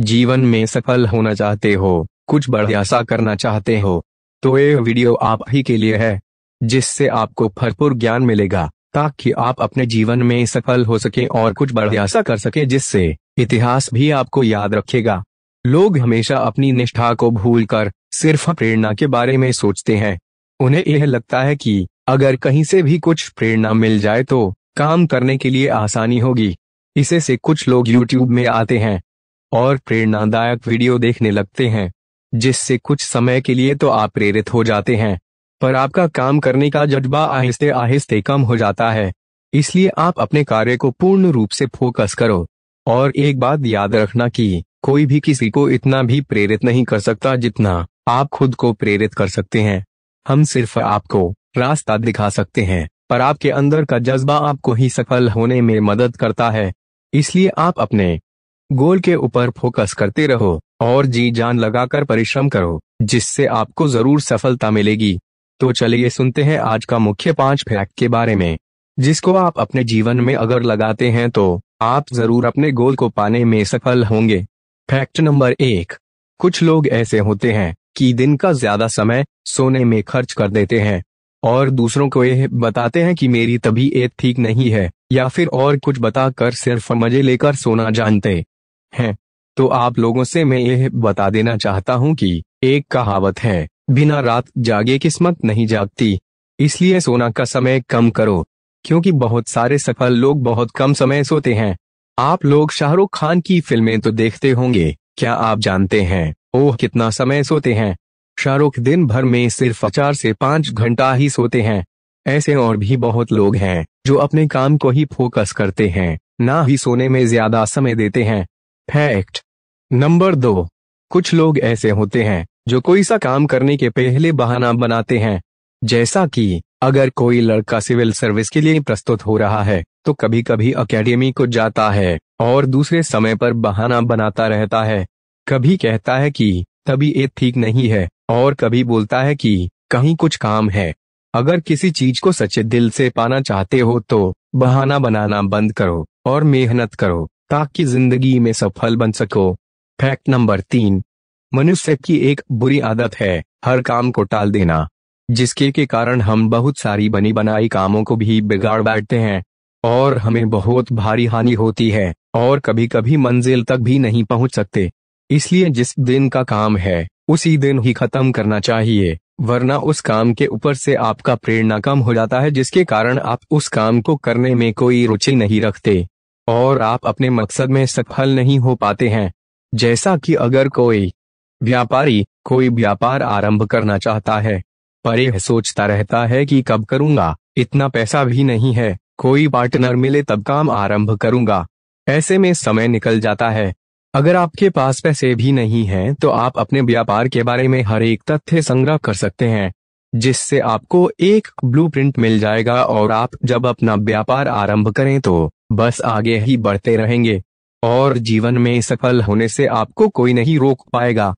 जीवन में सफल होना चाहते हो कुछ बढ़िया सा करना चाहते हो तो ये वीडियो आप ही के लिए है जिससे आपको भरपूर ज्ञान मिलेगा ताकि आप अपने जीवन में सफल हो सके और कुछ बढ़िया सा कर सके जिससे इतिहास भी आपको याद रखेगा लोग हमेशा अपनी निष्ठा को भूलकर सिर्फ प्रेरणा के बारे में सोचते हैं उन्हें यह लगता है कि अगर कहीं से भी कुछ प्रेरणा मिल जाए तो काम करने के लिए आसानी होगी इसे से कुछ लोग YouTube में आते हैं और प्रेरणादायक वीडियो देखने लगते हैं जिससे कुछ समय के लिए तो आप प्रेरित हो जाते हैं पर आपका काम करने का जज्बा आहिस्ते आहिस्ते कम हो जाता है इसलिए आप अपने कार्य को पूर्ण रूप से फोकस करो और एक बात याद रखना कि कोई भी किसी को इतना भी प्रेरित नहीं कर सकता जितना आप खुद को प्रेरित कर सकते हैं हम सिर्फ आपको रास्ता दिखा सकते हैं पर आपके अंदर का जज्बा आपको ही सफल होने में मदद करता है इसलिए आप अपने गोल के ऊपर फोकस करते रहो और जी जान लगाकर परिश्रम करो जिससे आपको जरूर सफलता मिलेगी तो चलिए सुनते हैं आज का मुख्य पांच फैक्ट के बारे में जिसको आप अपने जीवन में अगर लगाते हैं तो आप जरूर अपने गोल को पाने में सफल होंगे फैक्ट नंबर एक कुछ लोग ऐसे होते हैं कि दिन का ज्यादा समय सोने में खर्च कर देते हैं और दूसरों को यह बताते हैं कि मेरी तबीयत ठीक नहीं है या फिर और कुछ बताकर सिर्फ मजे लेकर सोना जानते हैं तो आप लोगों से मैं यह बता देना चाहता हूं कि एक कहावत है बिना रात जागे किस्मत नहीं जागती इसलिए सोना का समय कम करो क्योंकि बहुत सारे सफल लोग बहुत कम समय सोते हैं आप लोग शाहरुख खान की फिल्में तो देखते होंगे क्या आप जानते हैं ओह कितना समय सोते हैं शाहरुख दिन भर में सिर्फ चार से पांच घंटा ही सोते हैं ऐसे और भी बहुत लोग हैं जो अपने काम को ही फोकस करते हैं ना ही सोने में ज्यादा समय देते हैं फैक्ट नंबर दो कुछ लोग ऐसे होते हैं जो कोई सा काम करने के पहले बहाना बनाते हैं जैसा कि अगर कोई लड़का सिविल सर्विस के लिए प्रस्तुत हो रहा है तो कभी कभी अकेडमी को जाता है और दूसरे समय पर बहाना बनाता रहता है कभी कहता है कि ये ठीक नहीं है और कभी बोलता है कि कहीं कुछ काम है अगर किसी चीज को सच्चे दिल से पाना चाहते हो तो बहाना बनाना बंद करो और मेहनत करो ताकि जिंदगी में सफल बन सको फैक्ट नंबर तीन मनुष्य की एक बुरी आदत है हर काम को टाल देना जिसके के कारण हम बहुत सारी बनी बनाई कामों को भी बिगाड़ बैठते हैं और हमें बहुत भारी हानि होती है और कभी कभी मंजिल तक भी नहीं पहुंच सकते इसलिए जिस दिन का काम है उसी दिन ही खत्म करना चाहिए वरना उस काम के ऊपर से आपका प्रेरणा कम हो जाता है जिसके कारण आप उस काम को करने में कोई रुचि नहीं रखते और आप अपने मकसद में सफल नहीं हो पाते हैं जैसा कि अगर कोई व्यापारी कोई व्यापार आरंभ करना चाहता है पर यह सोचता रहता है कि कब करूंगा इतना पैसा भी नहीं है कोई पार्टनर मिले तब काम आरंभ करूंगा ऐसे में समय निकल जाता है अगर आपके पास पैसे भी नहीं हैं तो आप अपने व्यापार के बारे में हर एक तथ्य संग्रह कर सकते हैं जिससे आपको एक ब्लूप्रिंट मिल जाएगा और आप जब अपना व्यापार आरंभ करें तो बस आगे ही बढ़ते रहेंगे और जीवन में सफल होने से आपको कोई नहीं रोक पाएगा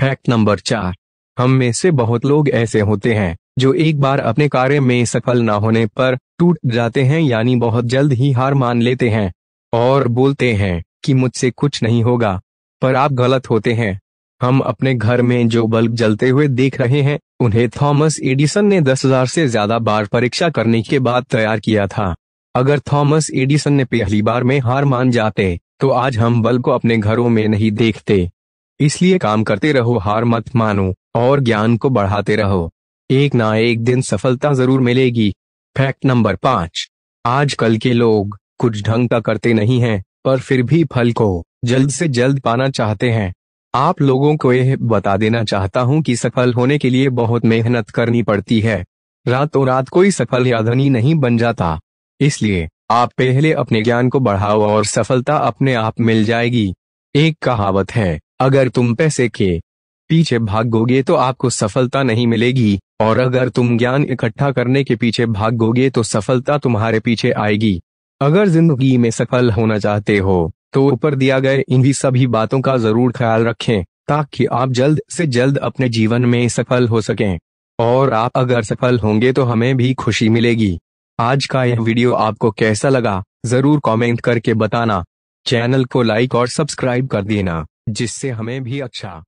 फैक्ट नंबर चार हम में से बहुत लोग ऐसे होते हैं जो एक बार अपने कार्य में सफल ना होने पर टूट जाते हैं यानी बहुत जल्द ही हार मान लेते हैं और बोलते हैं कि मुझसे कुछ नहीं होगा पर आप गलत होते हैं हम अपने घर में जो बल्ब जलते हुए देख रहे हैं उन्हें थॉमस एडिसन ने 10,000 से ज्यादा बार परीक्षा करने के बाद तैयार किया था अगर थॉमस एडिसन ने पहली बार में हार मान जाते तो आज हम बल्ब को अपने घरों में नहीं देखते इसलिए काम करते रहो हार मत मानो और ज्ञान को बढ़ाते रहो एक ना एक दिन सफलता जरूर मिलेगी फैक्ट नंबर पांच आजकल के लोग कुछ ढंग का करते नहीं हैं पर फिर भी फल को जल्द से जल्द पाना चाहते हैं आप लोगों को यह बता देना चाहता हूं कि सफल होने के लिए बहुत मेहनत करनी पड़ती है रातों रात कोई सफल या धनी नहीं बन जाता इसलिए आप पहले अपने ज्ञान को बढ़ाओ और सफलता अपने आप मिल जाएगी एक कहावत है अगर तुम पैसे के पीछे भागोगे तो आपको सफलता नहीं मिलेगी और अगर तुम ज्ञान इकट्ठा करने के पीछे भागोगे तो सफलता तुम्हारे पीछे आएगी अगर जिंदगी में सफल होना चाहते हो तो ऊपर दिया गए भी सभी बातों का जरूर ख्याल रखें ताकि आप जल्द से जल्द अपने जीवन में सफल हो सकें और आप अगर सफल होंगे तो हमें भी खुशी मिलेगी आज का यह वीडियो आपको कैसा लगा जरूर कमेंट करके बताना चैनल को लाइक और सब्सक्राइब कर देना जिससे हमें भी अच्छा